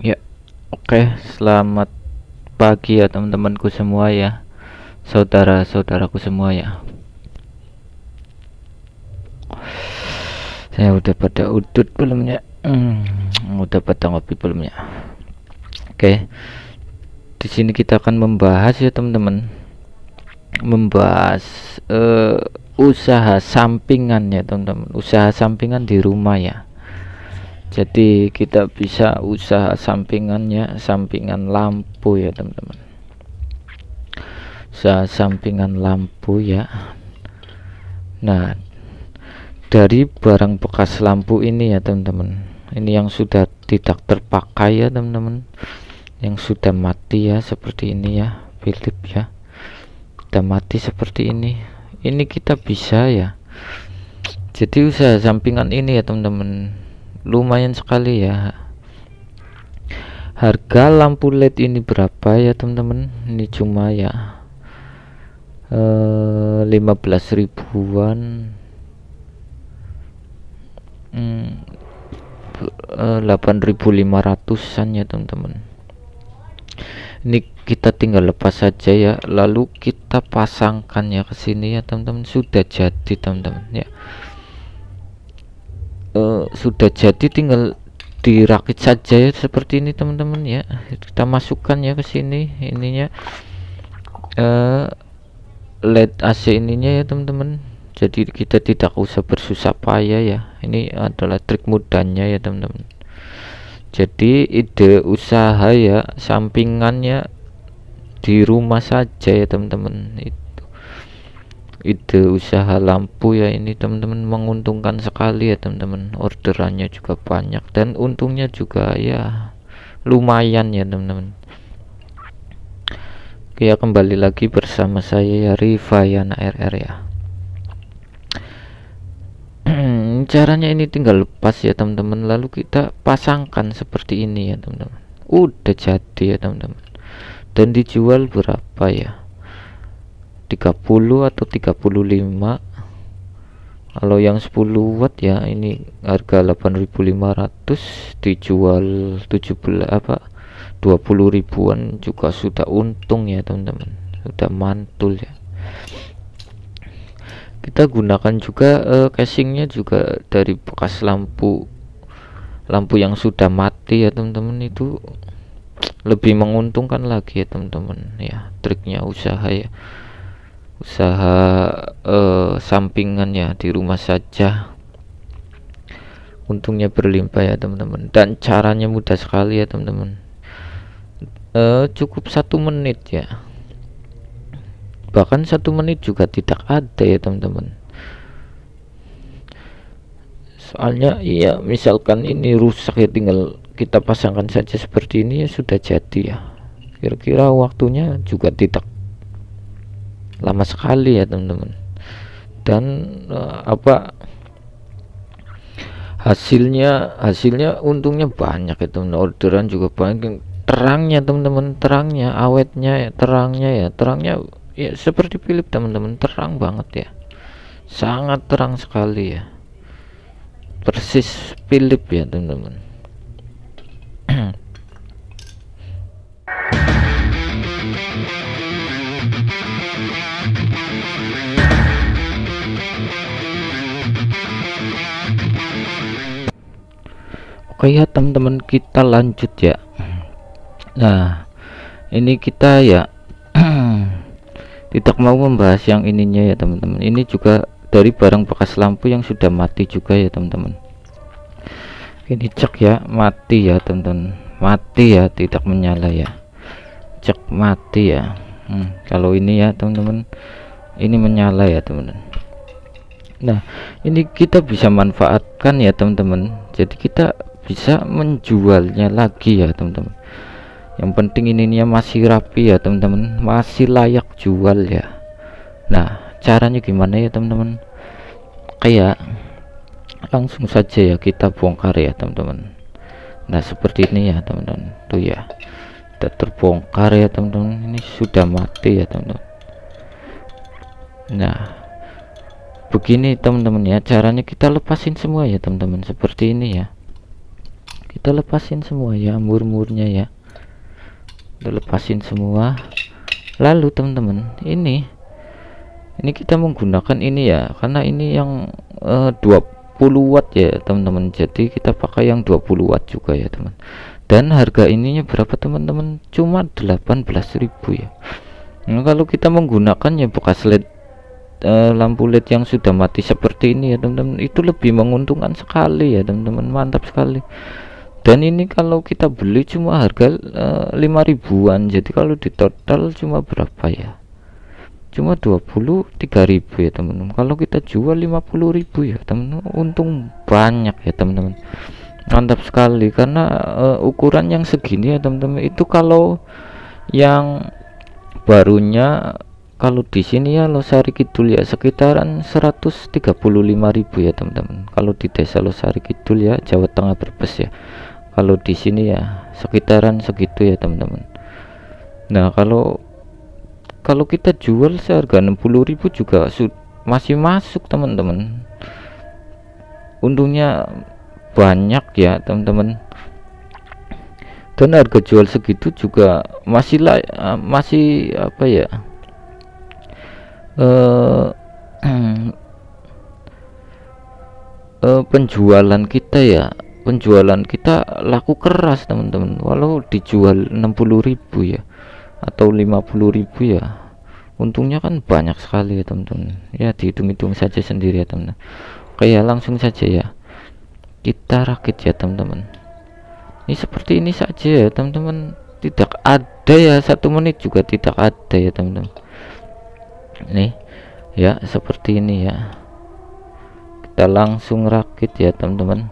Ya, oke, okay. selamat pagi ya teman-temanku semua ya, saudara-saudaraku semua ya. Saya udah pada udut belum Hmm, udah pada ngopi belum Oke, okay. di sini kita akan membahas ya teman-teman, membahas uh, usaha sampingan ya teman-teman, usaha sampingan di rumah ya jadi kita bisa usaha ya, sampingan lampu ya teman-teman usaha sampingan lampu ya nah dari barang bekas lampu ini ya teman-teman ini yang sudah tidak terpakai ya teman-teman yang sudah mati ya seperti ini ya Philip ya sudah mati seperti ini ini kita bisa ya jadi usaha sampingan ini ya teman-teman lumayan sekali ya harga lampu led ini berapa ya teman-teman ini cuma ya eh, 15 ribuan hmm, 8500an eh, ya teman-teman ini kita tinggal lepas saja ya lalu kita pasangkan ya ke sini ya teman-teman sudah jadi teman-teman ya uh, sudah jadi tinggal dirakit saja ya seperti ini teman-teman ya kita masukkan ya ke sini ininya uh, led AC ininya ya teman-teman jadi kita tidak usah bersusah payah ya ini adalah trik mudahnya ya teman-teman jadi ide usaha ya sampingannya di rumah saja ya teman-teman ide usaha lampu ya ini teman-teman menguntungkan sekali ya teman-teman orderannya juga banyak dan untungnya juga ya lumayan ya teman-teman Oke ya kembali lagi bersama saya ya Rivayana RR ya caranya ini tinggal lepas ya teman-teman lalu kita pasangkan seperti ini ya teman-teman udah jadi ya teman-teman dan dijual berapa ya 30 atau 35 kalau yang 10 watt ya ini harga 8500 dijual 17 apa 20 ribuan juga sudah untung ya teman-teman sudah mantul ya kita gunakan juga uh, casingnya juga dari bekas lampu lampu yang sudah mati ya teman-teman itu lebih menguntungkan lagi ya teman-teman ya triknya usaha ya usaha uh, sampingannya di rumah saja untungnya berlimpah ya teman-teman dan caranya mudah sekali ya teman-teman eh, cukup satu menit ya bahkan satu menit juga tidak ada ya teman-teman soalnya iya misalkan ini rusak ya tinggal kita pasangkan saja seperti ini ya sudah jadi ya kira-kira waktunya juga tidak lama sekali ya teman-teman dan uh, apa hasilnya hasilnya untungnya banyak ya orderan juga banyak terangnya teman-teman terangnya awetnya ya terangnya ya terangnya ya seperti Philip teman-teman terang banget ya sangat terang sekali ya persis Philip ya teman-teman Oke oh ya teman-teman kita lanjut ya Nah ini kita ya tidak mau membahas yang ininya ya teman-teman ini juga dari barang bekas lampu yang sudah mati juga ya teman-teman ini cek ya mati ya teman-teman mati ya tidak menyala ya cek mati ya hmm, kalau ini ya teman-teman ini menyala ya teman-teman nah ini kita bisa manfaatkan ya teman-teman jadi kita bisa menjualnya lagi ya teman-teman yang penting ininya masih rapi ya teman-teman masih layak jual ya nah caranya gimana ya teman-teman kayak langsung saja ya kita bongkar ya teman-teman nah seperti ini ya teman-teman tuh ya kita terbongkar ya teman-teman ini sudah mati ya teman-teman nah begini teman-teman ya caranya kita lepasin semua ya teman-teman seperti ini ya kita lepasin semua ya mur murnya ya kita lepasin semua lalu teman-teman ini ini kita menggunakan ini ya karena ini yang eh, uh, 20 watt ya teman-teman jadi kita pakai yang 20 watt juga ya teman dan harga ininya berapa teman-teman cuma 18.000 ya nah, kalau kita menggunakannya ya bekas led eh, lampu LED yang sudah mati seperti ini ya teman-teman itu lebih menguntungkan sekali ya teman-teman mantap sekali dan ini kalau kita beli cuma harga eh, lima ribuan jadi kalau di total cuma berapa ya cuma dua puluh tiga ribu ya teman-teman kalau kita jual lima puluh ribu ya teman-teman untung banyak ya teman-teman mantap sekali karena uh, ukuran yang segini ya teman-teman itu kalau yang barunya kalau di sini ya Losari Kidul ya sekitaran 135.000 ya teman-teman kalau di desa Losari Kidul ya Jawa Tengah Brebes ya kalau di sini ya sekitaran segitu ya teman-teman nah kalau kalau kita jual seharga 60.000 juga masih masuk teman-teman untungnya banyak ya teman-teman dan harga jual segitu juga masih lah eh, masih apa ya eh uh, uh, penjualan kita ya penjualan kita laku keras teman-teman walau dijual 60.000 ya atau 50.000 ya untungnya kan banyak sekali ya teman-teman ya dihitung-hitung saja sendiri ya teman-teman oke ya langsung saja ya kita rakit ya teman-teman ini seperti ini saja ya teman-teman tidak ada ya satu menit juga tidak ada ya teman-teman ini ya seperti ini ya kita langsung rakit ya teman-teman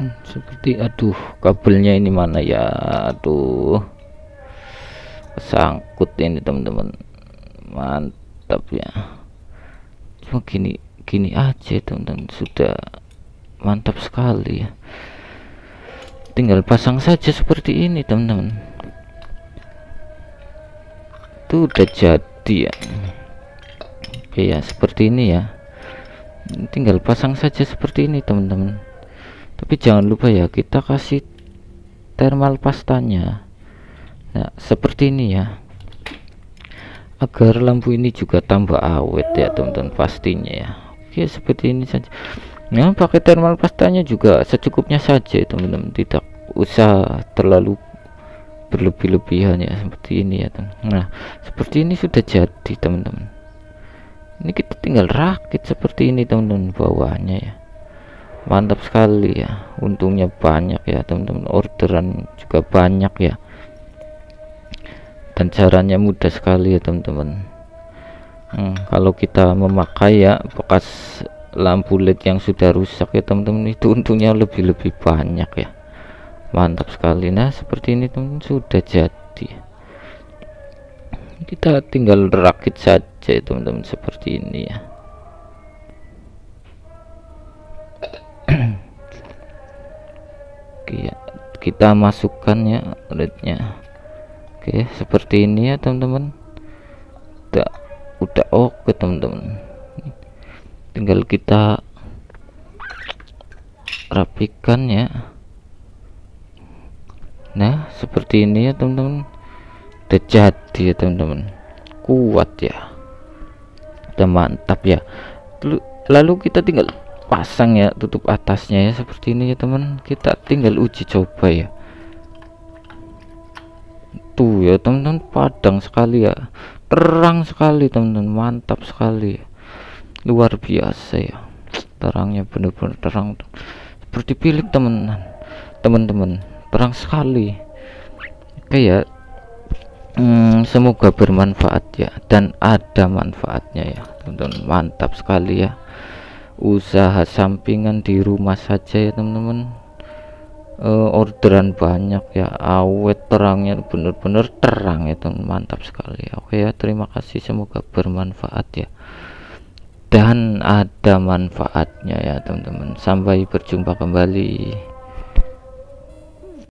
Hmm, seperti aduh kabelnya ini mana ya aduh sangkut ini teman-teman mantap ya cuma gini gini aja teman-teman sudah mantap sekali ya tinggal pasang saja seperti ini teman-teman itu udah jadi ya oke ya seperti ini ya tinggal pasang saja seperti ini teman-teman tapi jangan lupa ya kita kasih thermal pastanya nah seperti ini ya agar lampu ini juga tambah awet ya teman-teman pastinya ya oke seperti ini saja nah pakai thermal pastanya juga secukupnya saja ya, teman-teman tidak usah terlalu berlebih-lebihan ya seperti ini ya teman nah seperti ini sudah jadi teman-teman ini kita tinggal rakit seperti ini teman-teman bawahnya ya mantap sekali ya untungnya banyak ya teman-teman orderan juga banyak ya dan caranya mudah sekali ya teman-teman hmm, kalau kita memakai ya bekas lampu led yang sudah rusak ya teman-teman itu untungnya lebih-lebih banyak ya mantap sekali nah seperti ini teman-teman sudah jadi kita tinggal rakit saja ya teman-teman seperti ini ya ya kita masukkan ya rednya oke seperti ini ya teman-teman udah udah oke teman-teman tinggal kita rapikan ya nah seperti ini ya teman-teman udah ya teman-teman kuat ya udah mantap ya lalu kita tinggal pasang ya tutup atasnya ya seperti ini ya teman kita tinggal uji coba ya tuh ya teman-teman padang sekali ya terang sekali teman-teman mantap sekali ya. luar biasa ya terangnya benar-benar terang seperti pilih teman-teman teman-teman terang sekali oke ya hmm, semoga bermanfaat ya dan ada manfaatnya ya teman-teman mantap sekali ya usaha sampingan di rumah saja ya teman-teman uh, orderan banyak ya awet terangnya bener-bener terang ya teman mantap sekali ya. oke ya terima kasih semoga bermanfaat ya dan ada manfaatnya ya teman-teman sampai berjumpa kembali